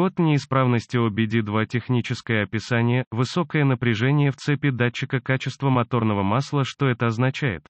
Код неисправности OBD2 техническое описание, высокое напряжение в цепи датчика качества моторного масла что это означает?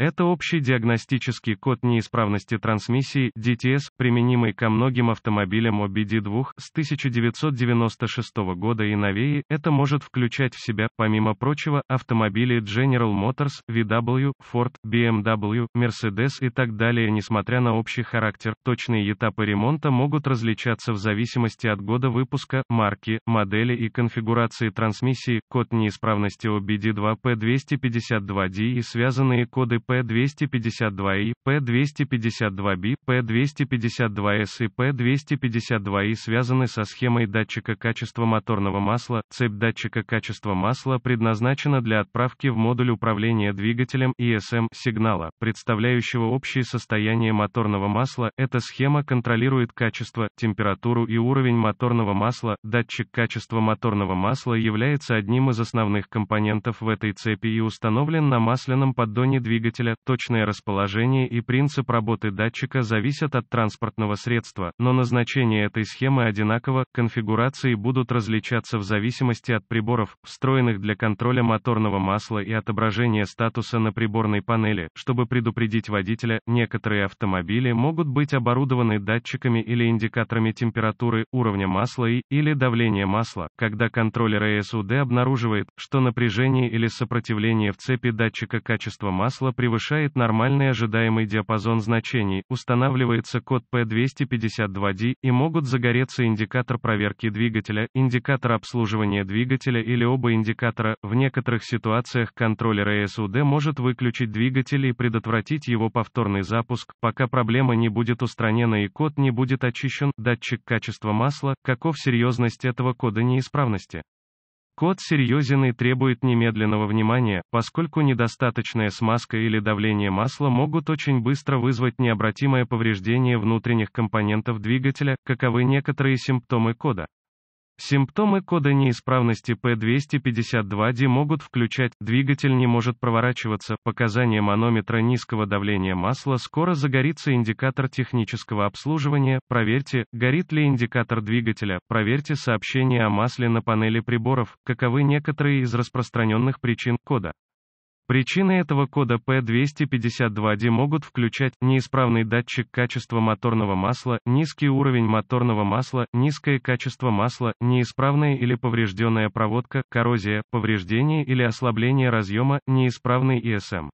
Это общий диагностический код неисправности трансмиссии DTS, применимый ко многим автомобилям OBD2 с 1996 года и новее. Это может включать в себя, помимо прочего, автомобили General Motors, VW, Ford, BMW, эм Mercedes и так далее. Несмотря на общий характер, точные этапы ремонта могут различаться в зависимости от года выпуска, марки, модели и конфигурации трансмиссии. Код неисправности OBD2P252D и связанные коды P252i, P252b, P252s и P252i связаны со схемой датчика качества моторного масла. Цепь датчика качества масла предназначена для отправки в модуль управления двигателем ESM сигнала, представляющего общее состояние моторного масла. Эта схема контролирует качество, температуру и уровень моторного масла. Датчик качества моторного масла является одним из основных компонентов в этой цепи и установлен на масляном поддоне двигателя двигателя, точное расположение и принцип работы датчика зависят от транспортного средства, но назначение этой схемы одинаково, конфигурации будут различаться в зависимости от приборов, встроенных для контроля моторного масла и отображения статуса на приборной панели. Чтобы предупредить водителя, некоторые автомобили могут быть оборудованы датчиками или индикаторами температуры, уровня масла и, или давления масла, когда контроллер ESUD обнаруживает, что напряжение или сопротивление в цепи датчика качества масла при превышает нормальный ожидаемый диапазон значений, устанавливается код P252D и могут загореться индикатор проверки двигателя, индикатор обслуживания двигателя или оба индикатора. В некоторых ситуациях контроллер ESUD может выключить двигатель и предотвратить его повторный запуск, пока проблема не будет устранена и код не будет очищен. Датчик качества масла, каков серьезность этого кода неисправности? Кот серьезен и требует немедленного внимания, поскольку недостаточная смазка или давление масла могут очень быстро вызвать необратимое повреждение внутренних компонентов двигателя, каковы некоторые симптомы кода. Симптомы кода неисправности P252D могут включать «двигатель не может проворачиваться», показания манометра низкого давления масла «скоро загорится индикатор технического обслуживания», проверьте, горит ли индикатор двигателя, проверьте сообщение о масле на панели приборов, каковы некоторые из распространенных причин кода. Причины этого кода P252D могут включать неисправный датчик качества моторного масла, низкий уровень моторного масла, низкое качество масла, неисправная или поврежденная проводка, коррозия, повреждение или ослабление разъема, неисправный ИСМ.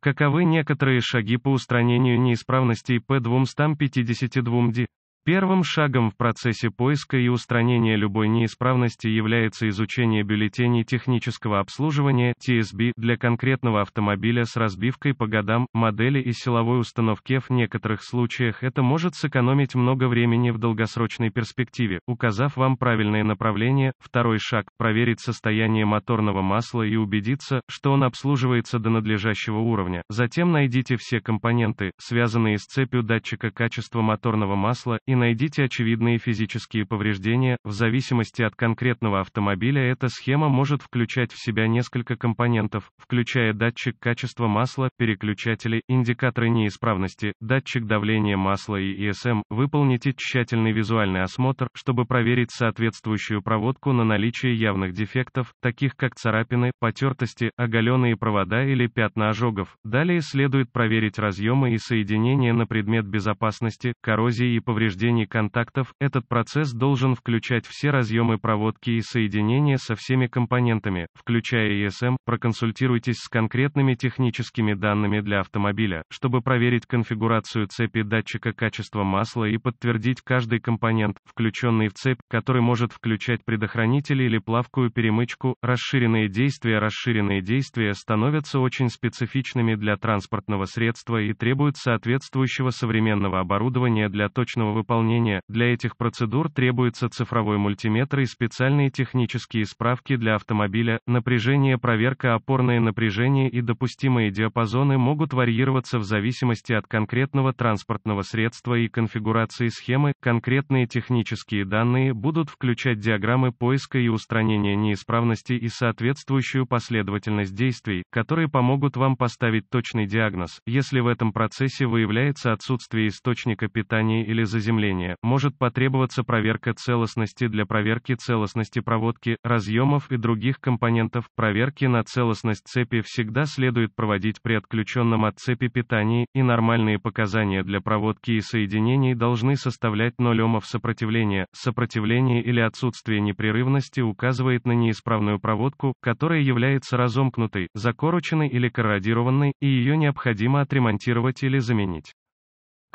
Каковы некоторые шаги по устранению неисправностей P252D? Первым шагом в процессе поиска и устранения любой неисправности является изучение бюллетеней технического обслуживания TSB для конкретного автомобиля с разбивкой по годам, модели и силовой установке. В некоторых случаях это может сэкономить много времени в долгосрочной перспективе, указав вам правильное направление. Второй шаг – проверить состояние моторного масла и убедиться, что он обслуживается до надлежащего уровня. Затем найдите все компоненты, связанные с цепью датчика качества моторного масла, и найдите очевидные физические повреждения, в зависимости от конкретного автомобиля эта схема может включать в себя несколько компонентов, включая датчик качества масла, переключатели, индикаторы неисправности, датчик давления масла и ESM. Выполните тщательный визуальный осмотр, чтобы проверить соответствующую проводку на наличие явных дефектов, таких как царапины, потертости, оголенные провода или пятна ожогов. Далее следует проверить разъемы и соединения на предмет безопасности, коррозии и повреждений нахождении контактов, этот процесс должен включать все разъемы проводки и соединения со всеми компонентами, включая ESM. Проконсультируйтесь с конкретными техническими данными для автомобиля, чтобы проверить конфигурацию цепи датчика качества масла и подтвердить каждый компонент, включенный в цепь, который может включать предохранители или плавкую перемычку. Расширенные действия Расширенные действия становятся очень специфичными для транспортного средства и требуют соответствующего современного оборудования для точного выполнения исполнения, для этих процедур требуется цифровой мультиметр и специальные технические справки для автомобиля, напряжение, проверка, опорное напряжение и допустимые диапазоны могут варьироваться в зависимости от конкретного транспортного средства и конфигурации схемы, конкретные технические данные будут включать диаграммы поиска и устранения неисправности и соответствующую последовательность действий, которые помогут вам поставить точный диагноз, если в этом процессе выявляется отсутствие источника питания или заземления уведомления, может потребоваться проверка целостности для проверки целостности проводки, разъемов и других компонентов. Проверки на целостность цепи всегда следует проводить при отключенном от цепи питании, и нормальные показания для проводки и соединений должны составлять 0 Омов сопротивления. Сопротивление или отсутствие непрерывности указывает на неисправную проводку, которая является разомкнутой, закороченной или корродированной, и ее необходимо отремонтировать или заменить.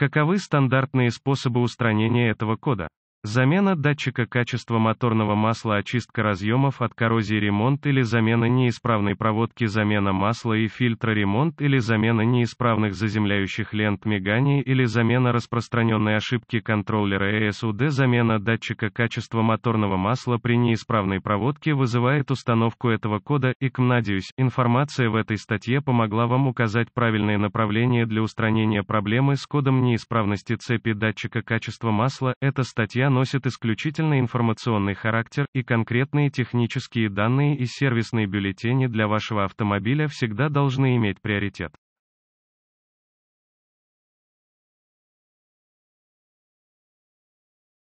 Каковы стандартные способы устранения этого кода? Замена датчика качества моторного масла, очистка разъемов от коррозии, ремонт или замена неисправной проводки, замена масла и фильтра, ремонт или замена неисправных заземляющих лент мигания или замена распространенной ошибки контроллера ESUD, замена датчика качества моторного масла при неисправной проводке вызывает установку этого кода, и к надеюсь, информация в этой статье помогла вам указать правильное направление для устранения проблемы с кодом неисправности цепи датчика качества масла, эта статья статья носит исключительно информационный характер, и конкретные технические данные и сервисные бюллетени для вашего автомобиля всегда должны иметь приоритет.